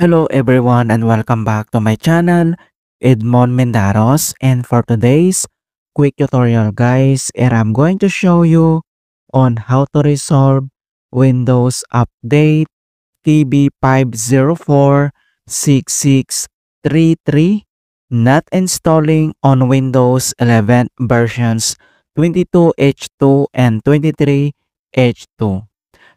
Hello everyone and welcome back to my channel, Edmond Mendaros and for today's quick tutorial guys and I'm going to show you on how to resolve Windows Update TB5046633 not installing on Windows 11 versions 22H2 and 23H2.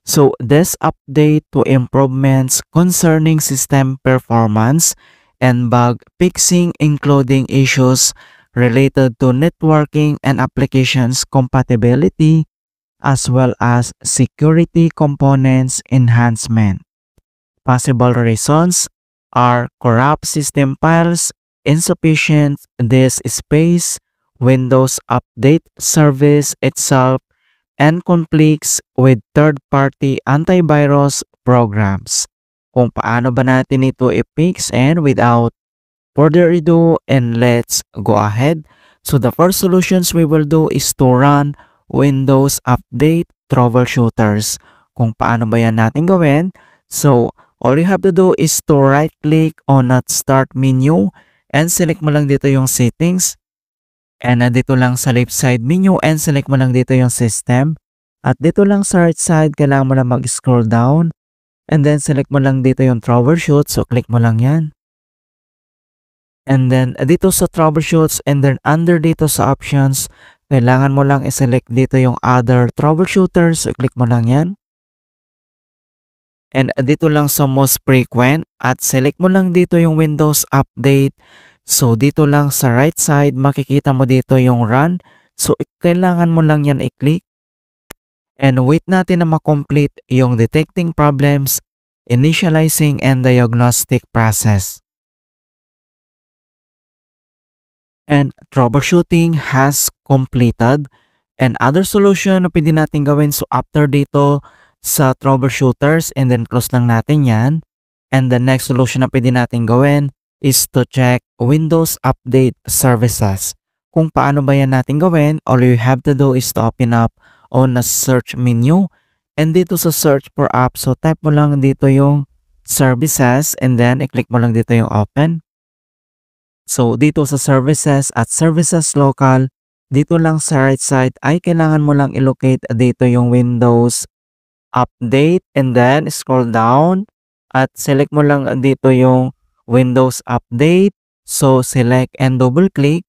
So this update to improvements concerning system performance and bug fixing including issues related to networking and applications compatibility as well as security components enhancement. Possible reasons are corrupt system files, insufficient disk space, Windows Update Service itself and conflicts with third-party antivirus programs. Kung paano ba natin ito i-fix and without further ado and let's go ahead. So the first solutions we will do is to run Windows Update Troubleshooters. Kung paano ba yan natin gawin? So all you have to do is to right click on that start menu and select mo lang dito yung settings And uh, dito lang sa left side menu and select mo lang dito yung system. At dito lang sa right side, kailangan mo lang mag-scroll down. And then select mo lang dito yung troubleshoot. So click mo lang yan. And then eh, dito sa troubleshoots and then under dito sa options, kailangan mo lang i-select dito yung other troubleshooters. So click mo lang yan. And eh, dito lang sa most frequent at select mo lang dito yung Windows Update So dito lang sa right side makikita mo dito yung run. So kailangan mo lang yan i-click. And wait natin na makomplete yung detecting problems, initializing and diagnostic process. And troubleshooting has completed. And other solution na pwede natin gawin so after dito sa troubleshooters and then close lang natin yan. And the next solution na pwede natin gawin is to check Windows Update Services. Kung paano ba yan natin gawin, all you have to do is to open up on the search menu. And dito sa search for apps, so type mo lang dito yung services and then i-click mo lang dito yung open. So dito sa services at services local, dito lang sa right side ay kailangan mo lang i-locate dito yung Windows update and then scroll down at select mo lang dito yung Windows Update. So, select and double click.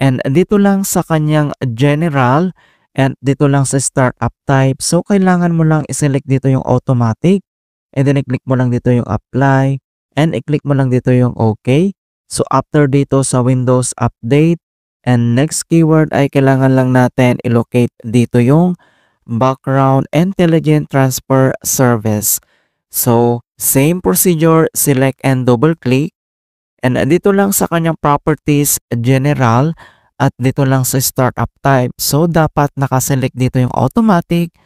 And dito lang sa kanyang general and dito lang sa startup type. So, kailangan mo lang iselect dito yung automatic. And then, i-click mo lang dito yung apply. And i-click mo lang dito yung OK. So, after dito sa Windows Update and next keyword ay kailangan lang natin i-locate dito yung Background Intelligent Transfer Service. So, Same procedure, select and double click. And dito lang sa kanyang properties, general, at dito lang sa startup type. So, dapat nakaselect dito yung automatic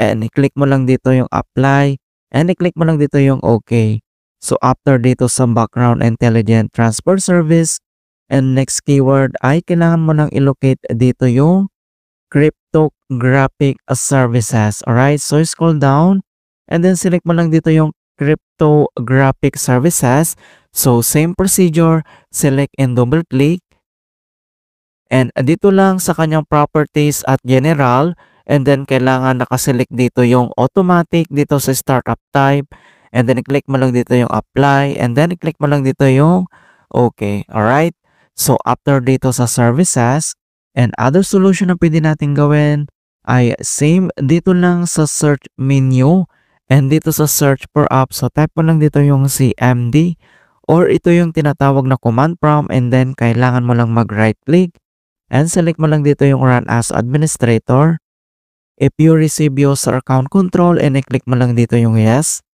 and i-click mo lang dito yung apply and i-click mo lang dito yung okay. So, after dito sa background intelligent transfer service and next keyword ay kailangan mo nang i-locate dito yung cryptographic services. Alright, so scroll down and then select mo lang dito yung cryptographic services. So, same procedure, select and double click. And dito lang sa kanyang properties at general, and then kailangan nakaselect dito yung automatic dito sa startup type, and then click mo lang dito yung apply, and then click mo lang dito yung okay, alright? So, after dito sa services, and other solution na pwede natin gawin ay same dito lang sa search menu, And dito sa search for apps, so type mo lang dito yung CMD or ito yung tinatawag na command prompt and then kailangan mo lang mag right click and select mo lang dito yung run as administrator. If you receive user account control and i-click mo lang dito yung yes.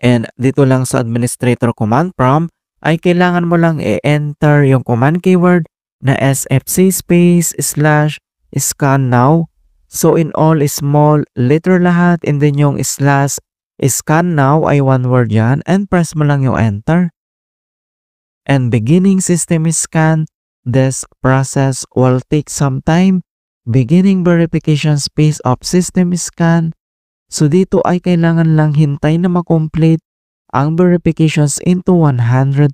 And dito lang sa administrator command prompt ay kailangan mo lang i-enter yung command keyword na sfc space slash scan now So in all is small letter lahat and then yung slash scan now ay one word yan and press mo lang yung enter. And beginning system scan, this process will take some time. Beginning verification space of system scan. So dito ay kailangan lang hintay na makomplete ang verifications into 100%.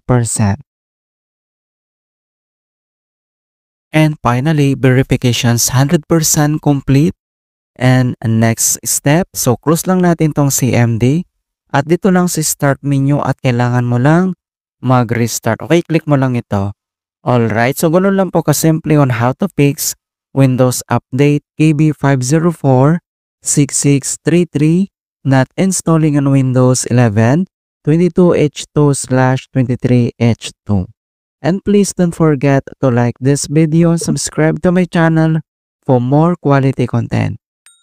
And finally, verifications 100% complete. And next step, so close lang natin tong CMD. At dito lang si start menu at kailangan mo lang mag-restart. Okay, click mo lang ito. Alright, so ganun lang po kasimple on how to fix Windows Update kb 5046633 not installing on Windows 11 22H2 slash 23H2. And please don't forget to like this video, subscribe to my channel for more quality content.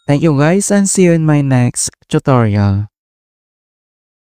Thank you guys and see you in my next tutorial.